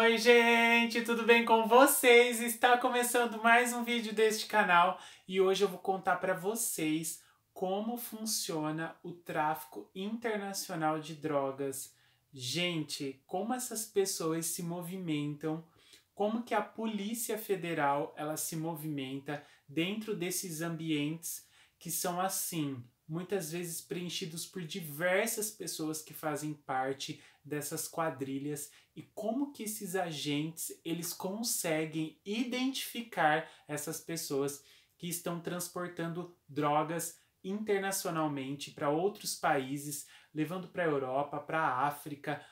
Oi gente, tudo bem com vocês? Está começando mais um vídeo deste canal e hoje eu vou contar para vocês como funciona o tráfico internacional de drogas. Gente, como essas pessoas se movimentam, como que a Polícia Federal ela se movimenta dentro desses ambientes que são assim, muitas vezes preenchidos por diversas pessoas que fazem parte dessas quadrilhas e como que esses agentes eles conseguem identificar essas pessoas que estão transportando drogas internacionalmente para outros países, levando para a Europa, para a África.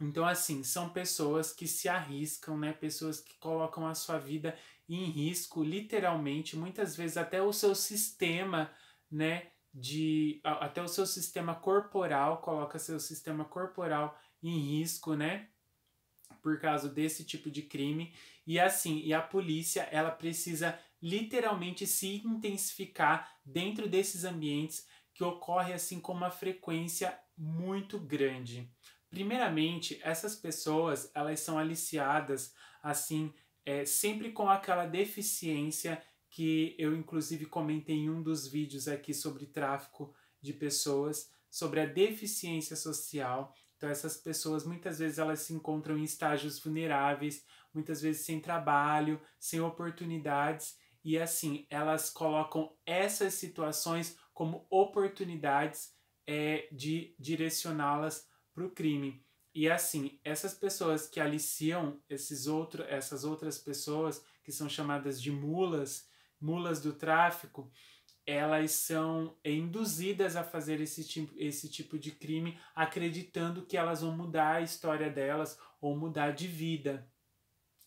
Então assim, são pessoas que se arriscam, né? Pessoas que colocam a sua vida em risco, literalmente, muitas vezes até o seu sistema, né? de até o seu sistema corporal, coloca seu sistema corporal em risco, né? Por causa desse tipo de crime. E assim, e a polícia, ela precisa literalmente se intensificar dentro desses ambientes que ocorre assim com uma frequência muito grande. Primeiramente, essas pessoas, elas são aliciadas assim, é, sempre com aquela deficiência que eu inclusive comentei em um dos vídeos aqui sobre tráfico de pessoas, sobre a deficiência social. Então essas pessoas muitas vezes elas se encontram em estágios vulneráveis, muitas vezes sem trabalho, sem oportunidades e assim elas colocam essas situações como oportunidades é, de direcioná-las para o crime. E assim, essas pessoas que aliciam esses outro, essas outras pessoas, que são chamadas de mulas, mulas do tráfico, elas são induzidas a fazer esse tipo, esse tipo de crime, acreditando que elas vão mudar a história delas ou mudar de vida.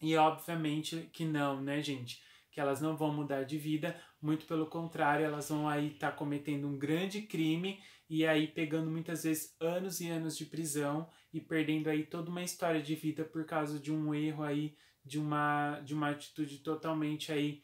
E obviamente que não, né, gente? Que elas não vão mudar de vida, muito pelo contrário, elas vão aí estar tá cometendo um grande crime e aí pegando muitas vezes anos e anos de prisão e perdendo aí toda uma história de vida por causa de um erro aí, de uma, de uma atitude totalmente aí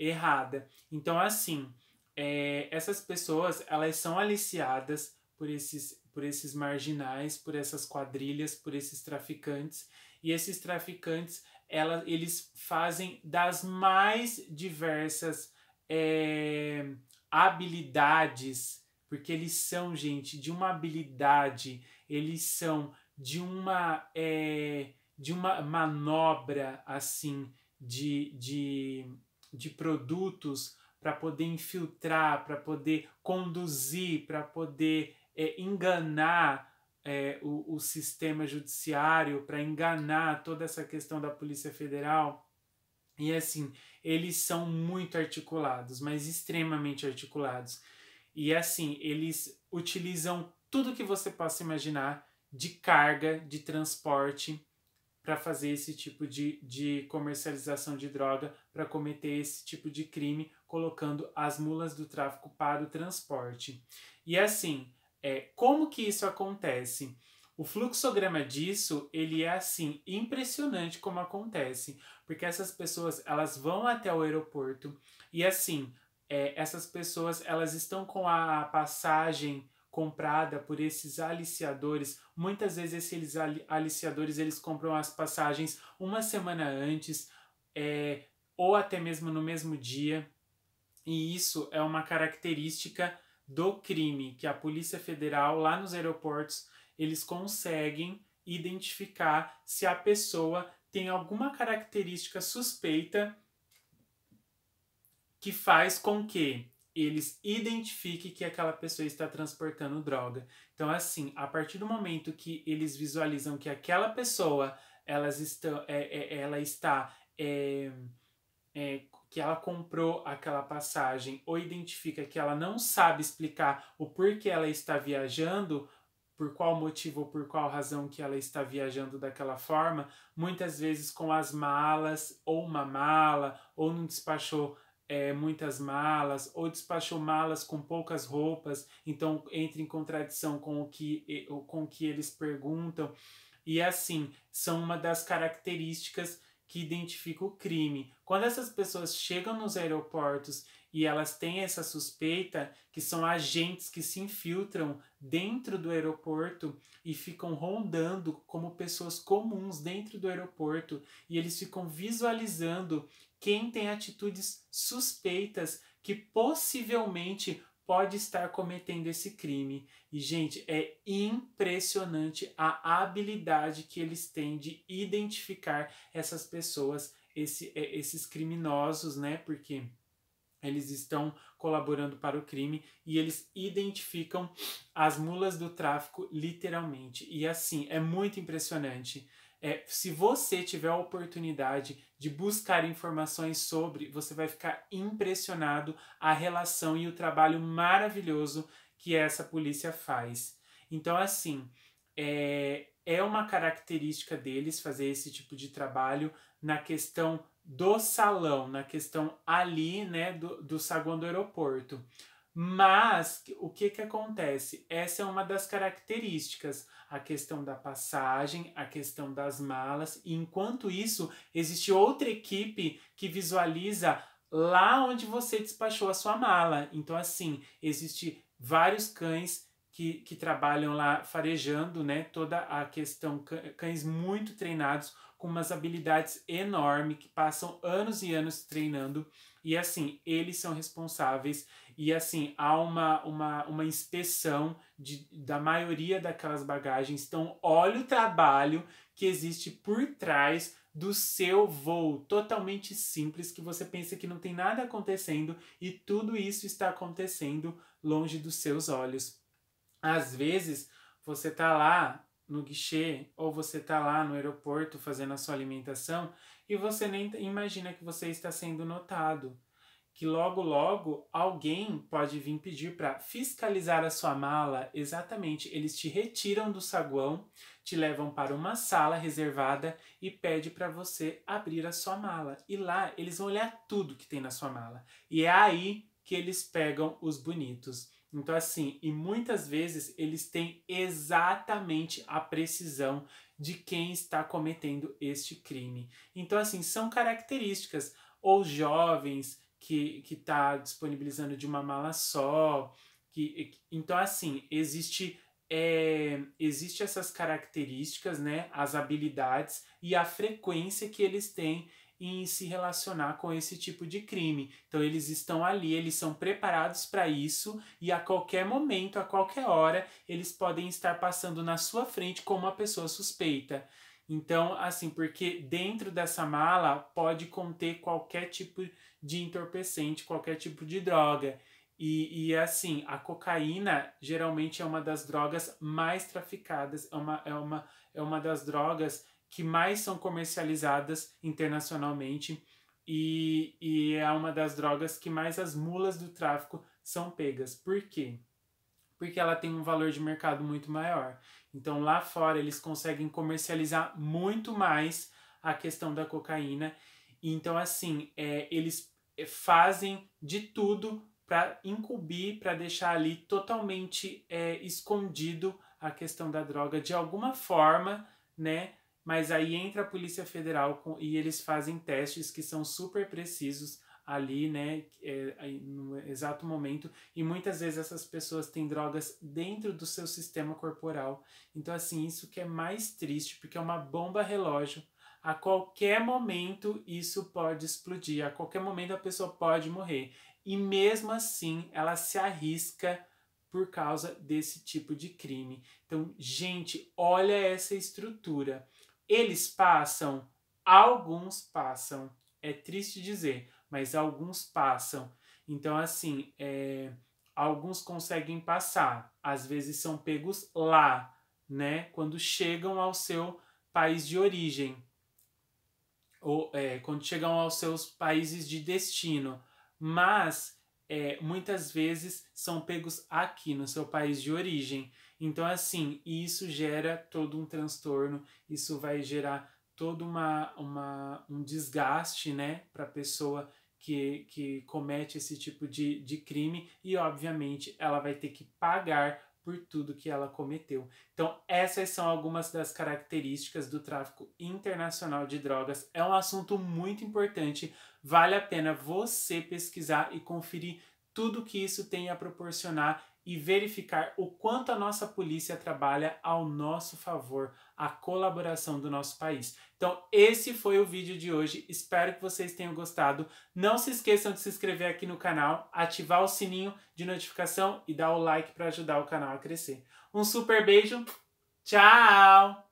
errada. Então, assim, é, essas pessoas elas são aliciadas por esses, por esses marginais, por essas quadrilhas, por esses traficantes. E esses traficantes, ela, eles fazem das mais diversas é, habilidades, porque eles são, gente, de uma habilidade, eles são de uma, é, de uma manobra, assim, de, de de produtos para poder infiltrar, para poder conduzir, para poder é, enganar é, o, o sistema judiciário, para enganar toda essa questão da Polícia Federal. E assim, eles são muito articulados, mas extremamente articulados. E assim, eles utilizam tudo que você possa imaginar de carga, de transporte, para fazer esse tipo de, de comercialização de droga, para cometer esse tipo de crime, colocando as mulas do tráfico para o transporte. E assim, é, como que isso acontece? O fluxograma disso, ele é assim, impressionante como acontece, porque essas pessoas, elas vão até o aeroporto e assim, é, essas pessoas, elas estão com a passagem comprada por esses aliciadores. Muitas vezes esses aliciadores eles compram as passagens uma semana antes é, ou até mesmo no mesmo dia. E isso é uma característica do crime que a Polícia Federal lá nos aeroportos eles conseguem identificar se a pessoa tem alguma característica suspeita que faz com que eles identifiquem que aquela pessoa está transportando droga. Então, assim, a partir do momento que eles visualizam que aquela pessoa elas estão, é, é, ela está. É, é, que ela comprou aquela passagem ou identifica que ela não sabe explicar o porquê ela está viajando, por qual motivo ou por qual razão que ela está viajando daquela forma, muitas vezes com as malas ou uma mala ou não despachou é, muitas malas ou despachou malas com poucas roupas, então entra em contradição com o que, com o que eles perguntam. E assim, são uma das características que identifica o crime. Quando essas pessoas chegam nos aeroportos e elas têm essa suspeita, que são agentes que se infiltram dentro do aeroporto e ficam rondando como pessoas comuns dentro do aeroporto, e eles ficam visualizando quem tem atitudes suspeitas que possivelmente pode estar cometendo esse crime. E, gente, é impressionante a habilidade que eles têm de identificar essas pessoas, esse, é, esses criminosos, né? Porque eles estão colaborando para o crime e eles identificam as mulas do tráfico literalmente. E assim, é muito impressionante. É, se você tiver a oportunidade de buscar informações sobre, você vai ficar impressionado a relação e o trabalho maravilhoso que essa polícia faz. Então, assim, é, é uma característica deles fazer esse tipo de trabalho na questão do salão, na questão ali, né, do, do saguão do aeroporto. Mas o que, que acontece? Essa é uma das características, a questão da passagem, a questão das malas. E enquanto isso, existe outra equipe que visualiza lá onde você despachou a sua mala. Então, assim, existe vários cães que, que trabalham lá farejando, né? Toda a questão, cães muito treinados, com umas habilidades enormes, que passam anos e anos treinando. E assim, eles são responsáveis e assim, há uma, uma, uma inspeção de, da maioria daquelas bagagens. Então, olha o trabalho que existe por trás do seu voo totalmente simples que você pensa que não tem nada acontecendo e tudo isso está acontecendo longe dos seus olhos. Às vezes, você está lá no guichê ou você está lá no aeroporto fazendo a sua alimentação e você nem imagina que você está sendo notado que logo logo alguém pode vir pedir para fiscalizar a sua mala. Exatamente, eles te retiram do saguão, te levam para uma sala reservada e pede para você abrir a sua mala. E lá eles vão olhar tudo que tem na sua mala. E é aí que eles pegam os bonitos. Então assim, e muitas vezes eles têm exatamente a precisão de quem está cometendo este crime. Então assim, são características ou jovens que está disponibilizando de uma mala só. Que, então, assim, existe é, existe essas características, né, as habilidades e a frequência que eles têm em se relacionar com esse tipo de crime. Então eles estão ali, eles são preparados para isso e a qualquer momento, a qualquer hora, eles podem estar passando na sua frente como uma pessoa suspeita. Então, assim, porque dentro dessa mala pode conter qualquer tipo de entorpecente, qualquer tipo de droga. E, e assim, a cocaína geralmente é uma das drogas mais traficadas, é uma, é uma, é uma das drogas que mais são comercializadas internacionalmente e, e é uma das drogas que mais as mulas do tráfico são pegas. Por quê? Porque ela tem um valor de mercado muito maior. Então lá fora eles conseguem comercializar muito mais a questão da cocaína. Então, assim, é, eles é, fazem de tudo para incubir, para deixar ali totalmente é, escondido a questão da droga de alguma forma, né? Mas aí entra a Polícia Federal com, e eles fazem testes que são super precisos ali, né, é, no exato momento. E muitas vezes essas pessoas têm drogas dentro do seu sistema corporal. Então, assim, isso que é mais triste, porque é uma bomba relógio. A qualquer momento isso pode explodir, a qualquer momento a pessoa pode morrer. E mesmo assim, ela se arrisca por causa desse tipo de crime. Então, gente, olha essa estrutura. Eles passam, alguns passam. É triste dizer, mas alguns passam. Então, assim, é, alguns conseguem passar, às vezes são pegos lá, né? Quando chegam ao seu país de origem, ou é, quando chegam aos seus países de destino, mas é, muitas vezes são pegos aqui no seu país de origem. Então, assim, isso gera todo um transtorno, isso vai gerar todo uma, uma, um desgaste né, para a pessoa que, que comete esse tipo de, de crime e, obviamente, ela vai ter que pagar por tudo que ela cometeu. Então, essas são algumas das características do tráfico internacional de drogas. É um assunto muito importante, vale a pena você pesquisar e conferir tudo que isso tem a proporcionar e verificar o quanto a nossa polícia trabalha ao nosso favor, a colaboração do nosso país. Então, esse foi o vídeo de hoje. Espero que vocês tenham gostado. Não se esqueçam de se inscrever aqui no canal, ativar o sininho de notificação e dar o like para ajudar o canal a crescer. Um super beijo. Tchau!